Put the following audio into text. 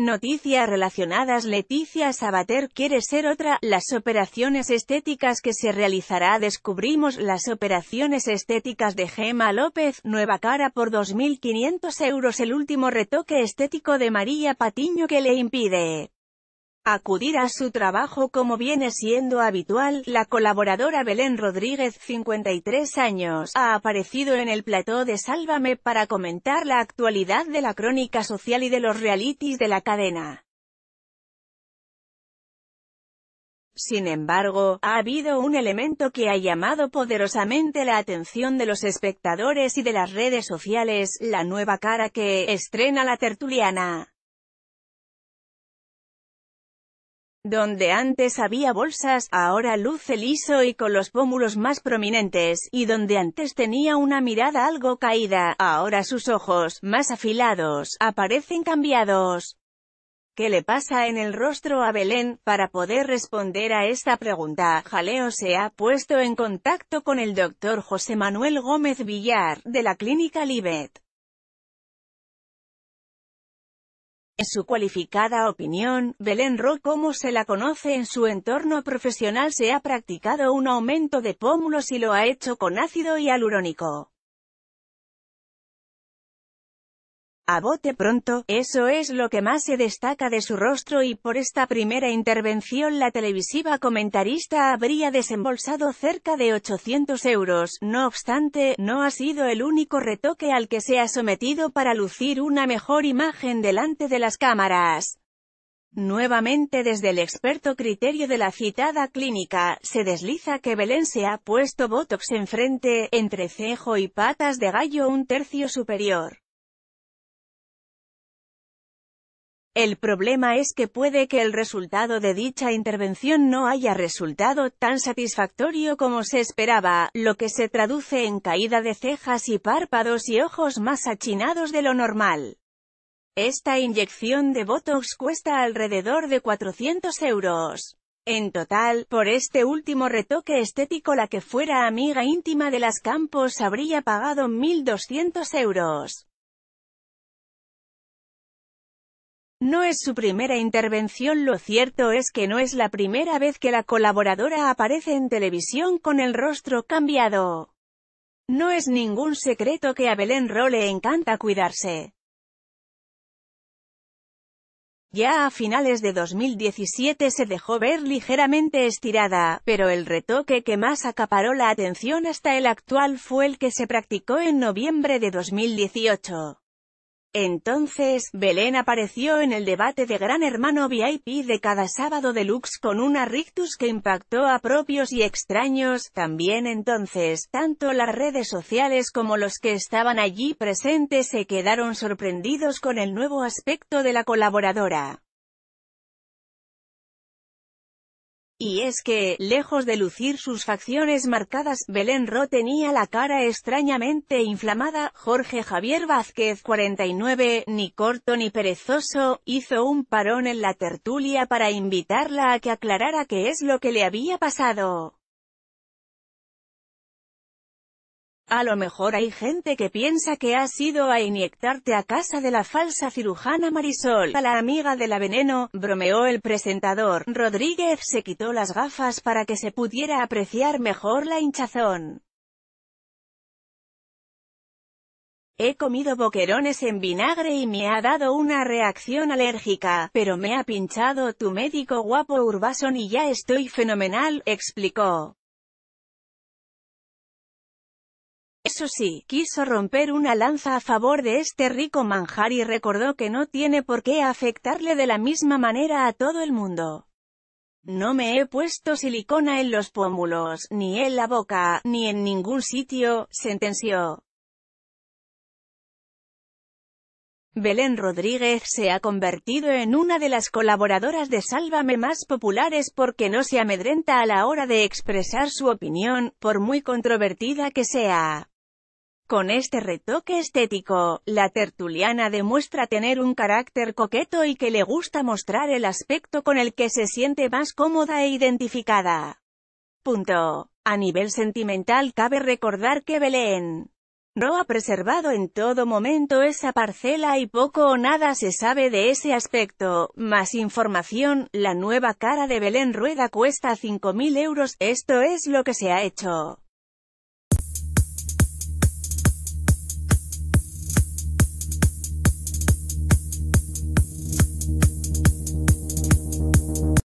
Noticias relacionadas Leticia Sabater quiere ser otra, las operaciones estéticas que se realizará Descubrimos las operaciones estéticas de Gema López, nueva cara por 2.500 euros El último retoque estético de María Patiño que le impide acudir a su trabajo como viene siendo habitual, la colaboradora Belén Rodríguez, 53 años, ha aparecido en el plató de Sálvame para comentar la actualidad de la crónica social y de los realities de la cadena. Sin embargo, ha habido un elemento que ha llamado poderosamente la atención de los espectadores y de las redes sociales, la nueva cara que estrena la tertuliana. Donde antes había bolsas, ahora luce liso y con los pómulos más prominentes, y donde antes tenía una mirada algo caída, ahora sus ojos, más afilados, aparecen cambiados. ¿Qué le pasa en el rostro a Belén? Para poder responder a esta pregunta, Jaleo se ha puesto en contacto con el doctor José Manuel Gómez Villar, de la Clínica Libet. En su cualificada opinión, Belén Ro como se la conoce en su entorno profesional se ha practicado un aumento de pómulos y lo ha hecho con ácido hialurónico. A bote pronto, eso es lo que más se destaca de su rostro y por esta primera intervención la televisiva comentarista habría desembolsado cerca de 800 euros, no obstante, no ha sido el único retoque al que se ha sometido para lucir una mejor imagen delante de las cámaras. Nuevamente desde el experto criterio de la citada clínica, se desliza que Belén se ha puesto botox en frente, entre cejo y patas de gallo un tercio superior. El problema es que puede que el resultado de dicha intervención no haya resultado tan satisfactorio como se esperaba, lo que se traduce en caída de cejas y párpados y ojos más achinados de lo normal. Esta inyección de Botox cuesta alrededor de 400 euros. En total, por este último retoque estético la que fuera amiga íntima de las Campos habría pagado 1.200 euros. No es su primera intervención lo cierto es que no es la primera vez que la colaboradora aparece en televisión con el rostro cambiado. No es ningún secreto que a Belén Ro le encanta cuidarse. Ya a finales de 2017 se dejó ver ligeramente estirada, pero el retoque que más acaparó la atención hasta el actual fue el que se practicó en noviembre de 2018. Entonces, Belén apareció en el debate de Gran Hermano VIP de cada sábado deluxe con una rictus que impactó a propios y extraños, también entonces, tanto las redes sociales como los que estaban allí presentes se quedaron sorprendidos con el nuevo aspecto de la colaboradora. Y es que, lejos de lucir sus facciones marcadas, Belén Ro tenía la cara extrañamente inflamada, Jorge Javier Vázquez 49, ni corto ni perezoso, hizo un parón en la tertulia para invitarla a que aclarara qué es lo que le había pasado. A lo mejor hay gente que piensa que has ido a inyectarte a casa de la falsa cirujana Marisol, a la amiga de la veneno, bromeó el presentador. Rodríguez se quitó las gafas para que se pudiera apreciar mejor la hinchazón. He comido boquerones en vinagre y me ha dado una reacción alérgica, pero me ha pinchado tu médico guapo Urbason y ya estoy fenomenal, explicó. Eso sí, quiso romper una lanza a favor de este rico manjar y recordó que no tiene por qué afectarle de la misma manera a todo el mundo. No me he puesto silicona en los pómulos, ni en la boca, ni en ningún sitio, sentenció. Belén Rodríguez se ha convertido en una de las colaboradoras de Sálvame más populares porque no se amedrenta a la hora de expresar su opinión, por muy controvertida que sea. Con este retoque estético, la tertuliana demuestra tener un carácter coqueto y que le gusta mostrar el aspecto con el que se siente más cómoda e identificada. Punto. A nivel sentimental cabe recordar que Belén no ha preservado en todo momento esa parcela y poco o nada se sabe de ese aspecto. Más información, la nueva cara de Belén Rueda cuesta 5.000 euros, esto es lo que se ha hecho.